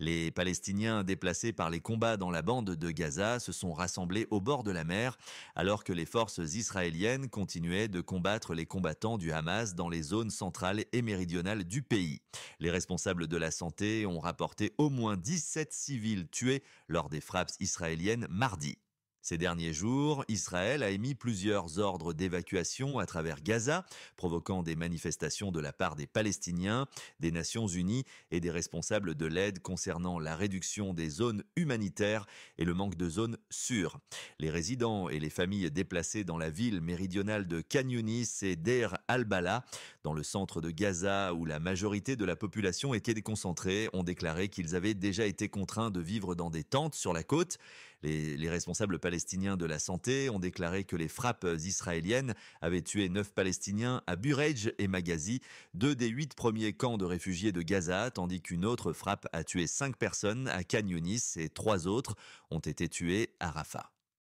Les Palestiniens déplacés par les combats dans la bande de Gaza se sont rassemblés au bord de la mer alors que les forces israéliennes continuaient de combattre les combattants du Hamas dans les zones centrales et méridionales du pays. Les responsables de la santé ont rapporté au moins 17 civils tués lors des frappes israéliennes mardi. Ces derniers jours, Israël a émis plusieurs ordres d'évacuation à travers Gaza, provoquant des manifestations de la part des Palestiniens, des Nations Unies et des responsables de l'aide concernant la réduction des zones humanitaires et le manque de zones sûres. Les résidents et les familles déplacées dans la ville méridionale de Canyonis et Deir al-Bala, dans le centre de Gaza où la majorité de la population était déconcentrée, ont déclaré qu'ils avaient déjà été contraints de vivre dans des tentes sur la côte. Les, les responsables palestiniens de la santé ont déclaré que les frappes israéliennes avaient tué neuf Palestiniens à Bureij et Maghazi, deux des huit premiers camps de réfugiés de Gaza, tandis qu'une autre frappe a tué cinq personnes à Canyonis et trois autres ont été tués à Rafah.